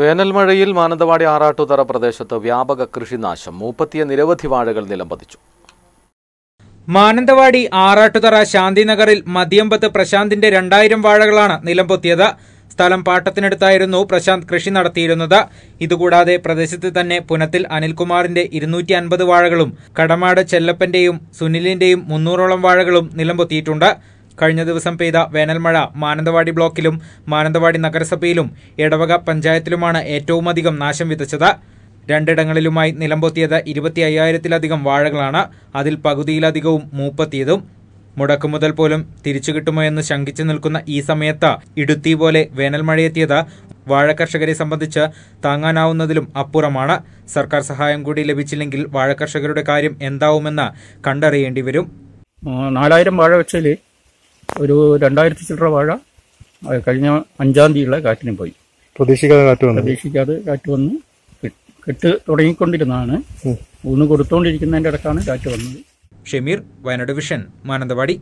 വേനൽ മഴയിൽ മാനന്തവാടി ആറാട്ടുതറ പ്രദേശത്ത് വ്യാപക കൃഷിനാശം മൂപ്പത്തിയ നിരവധി വാഴകൾ പതിച്ചു മാനന്തവാടി ആറാട്ടുതറ ശാന്തിനഗറിൽ മദ്യമ്പത്ത് പ്രശാന്തിന്റെ രണ്ടായിരം വാഴകളാണ് നിലംപൊത്തിയത് സ്ഥലം പാട്ടത്തിനടുത്തായിരുന്നു പ്രശാന്ത് കൃഷി നടത്തിയിരുന്നത് ഇതുകൂടാതെ പ്രദേശത്ത് തന്നെ പുനത്തിൽ അനിൽകുമാറിന്റെ ഇരുന്നൂറ്റി അൻപത് വാഴകളും കടമാട് ചെല്ലപ്പന്റെയും സുനിലിന്റെയും മുന്നൂറോളം വാഴകളും നിലംപൊത്തിയിട്ടുണ്ട് കഴിഞ്ഞ ദിവസം പെയ്ത വേനൽമഴ മാനന്തവാടി ബ്ലോക്കിലും മാനന്തവാടി നഗരസഭയിലും എടവക പഞ്ചായത്തിലുമാണ് ഏറ്റവുമധികം നാശം വിതച്ചത് രണ്ടിടങ്ങളിലുമായി നിലംപൊത്തിയത് ഇരുപത്തി അയ്യായിരത്തിലധികം വാഴകളാണ് അതിൽ പകുതിയിലധികവും മൂപ്പത്തിയതും മുതൽ പോലും തിരിച്ചു കിട്ടുമോ എന്ന് ശങ്കിച്ചു നിൽക്കുന്ന ഈ സമയത്ത് ഇടുത്തി പോലെ വേനൽമഴയെത്തിയത് കർഷകരെ സംബന്ധിച്ച് താങ്ങാനാവുന്നതിലും അപ്പുറമാണ് സർക്കാർ സഹായം കൂടി ലഭിച്ചില്ലെങ്കിൽ കർഷകരുടെ കാര്യം എന്താവുമെന്ന് കണ്ടറിയേണ്ടി വരും നാലായിരം വാഴ വെച്ചാൽ ഒരു രണ്ടായിരത്തി ചില്ലറ വാഴ കഴിഞ്ഞ അഞ്ചാം തീയതിയുള്ള കാറ്റിന് പോയി പ്രതീക്ഷിക്കാതെ കാറ്റ് വന്നു പ്രതീക്ഷിക്കാതെ കാറ്റ് വന്ന് കെട്ട് തുടങ്ങിക്കൊണ്ടിരുന്നതാണ് ഊന്ന് കൊടുത്തോണ്ടിരിക്കുന്നതിൻ്റെ ഇടക്കാണ് കാറ്റ് വന്നത് ഷമീർ വയനാട് വിഷൻ മാനന്തവാടി